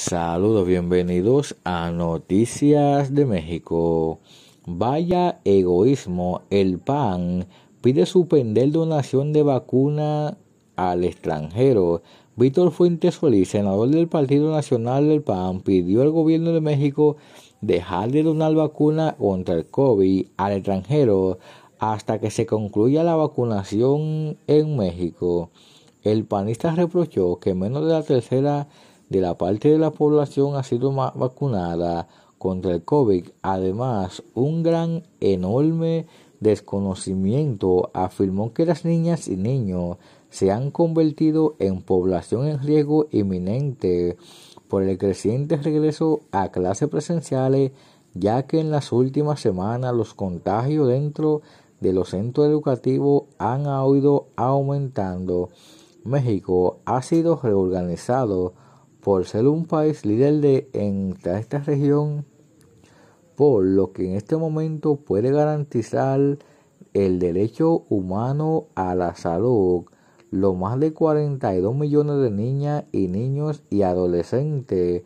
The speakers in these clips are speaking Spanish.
Saludos, bienvenidos a Noticias de México. Vaya egoísmo, el PAN pide suspender donación de vacuna al extranjero. Víctor Fuentes Solís, senador del Partido Nacional del PAN, pidió al gobierno de México dejar de donar vacuna contra el COVID al extranjero hasta que se concluya la vacunación en México. El panista reprochó que menos de la tercera de la parte de la población ha sido vacunada contra el COVID. Además, un gran, enorme desconocimiento afirmó que las niñas y niños se han convertido en población en riesgo inminente por el creciente regreso a clases presenciales, ya que en las últimas semanas los contagios dentro de los centros educativos han ido aumentando. México ha sido reorganizado por ser un país líder de, en esta región, por lo que en este momento puede garantizar el derecho humano a la salud. Los más de 42 millones de niñas y niños y adolescentes,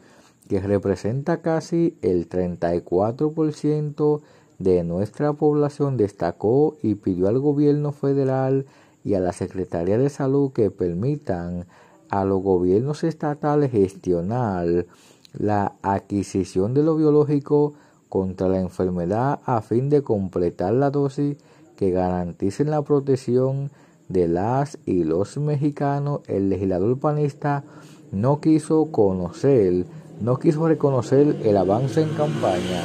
que representa casi el 34% de nuestra población, destacó y pidió al gobierno federal y a la Secretaría de Salud que permitan a los gobiernos estatales gestionar la adquisición de lo biológico contra la enfermedad a fin de completar la dosis que garanticen la protección de las y los mexicanos, el legislador panista no quiso conocer, no quiso reconocer el avance en campaña.